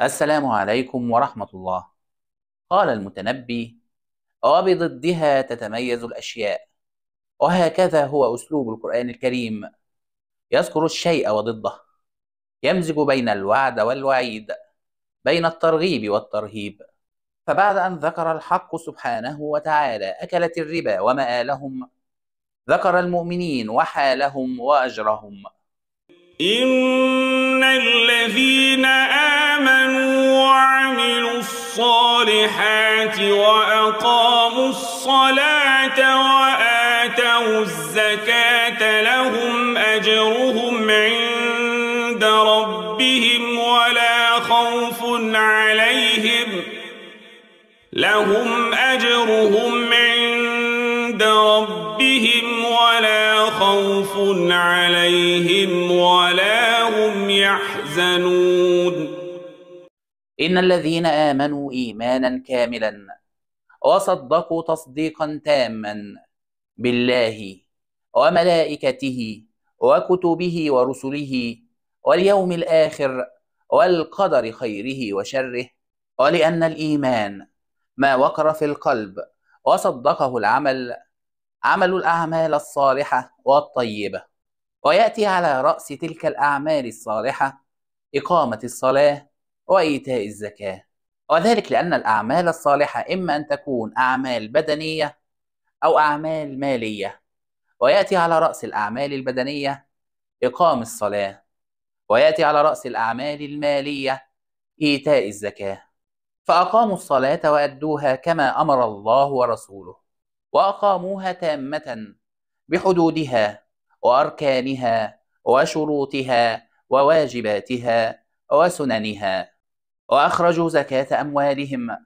السلام عليكم ورحمة الله قال المتنبي وبضدها تتميز الأشياء وهكذا هو أسلوب القرآن الكريم يذكر الشيء وضده يمزج بين الوعد والوعيد بين الترغيب والترهيب فبعد أن ذكر الحق سبحانه وتعالى أكلة الربا ومآلهم ذكر المؤمنين وحالهم وأجرهم إن الذين آمنوا وعملوا الصالحات وأقاموا الصلاة وآتوا الزكاة لهم أجرهم عند ربهم ولا خوف عليهم لهم أجرهم عند ربهم ولا خوف عليهم ولا هم يحزنون إن الذين آمنوا إيمانا كاملا وصدقوا تصديقا تاما بالله وملائكته وكتبه ورسله واليوم الآخر والقدر خيره وشره ولأن الإيمان ما وقر في القلب وصدقه العمل عمل الأعمال الصالحة والطيبة ويأتي على رأس تلك الأعمال الصالحة إقامة الصلاة وإيتاء الزكاة وذلك لأن الأعمال الصالحة إما أن تكون أعمال بدنية أو أعمال مالية ويأتي على رأس الأعمال البدنية إقام الصلاة ويأتي على رأس الأعمال المالية إيتاء الزكاة فأقاموا الصلاة وأدوها كما أمر الله ورسوله وأقاموها تامة بحدودها واركانها وشروطها وواجباتها وسننها واخرجوا زكاه اموالهم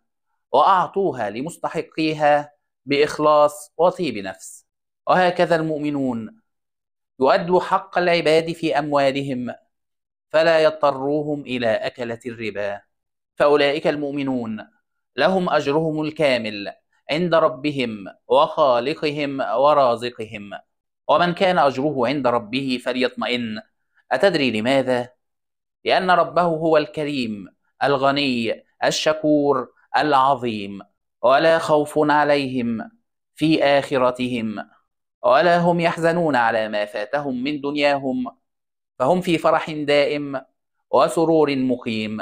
واعطوها لمستحقيها باخلاص وطيب نفس وهكذا المؤمنون يؤدوا حق العباد في اموالهم فلا يضطروهم الى اكله الربا فاولئك المؤمنون لهم اجرهم الكامل عند ربهم وخالقهم ورازقهم ومن كان أجره عند ربه فليطمئن أتدري لماذا؟ لأن ربه هو الكريم الغني الشكور العظيم ولا خوف عليهم في آخرتهم ولا هم يحزنون على ما فاتهم من دنياهم فهم في فرح دائم وسرور مقيم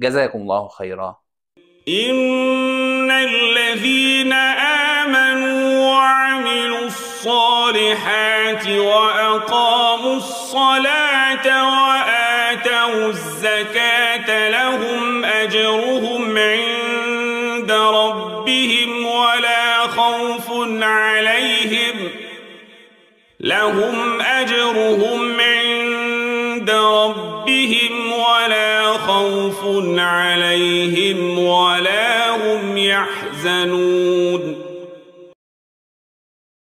جزاكم الله خيرا إن الذين آمنوا الصالحات وأقاموا الصلاة وآتوا الزكاة لهم أجرهم عند ربهم ولا خوف عليهم لهم أجرهم عند ربهم ولا خوف عليهم ولا هم يحزنون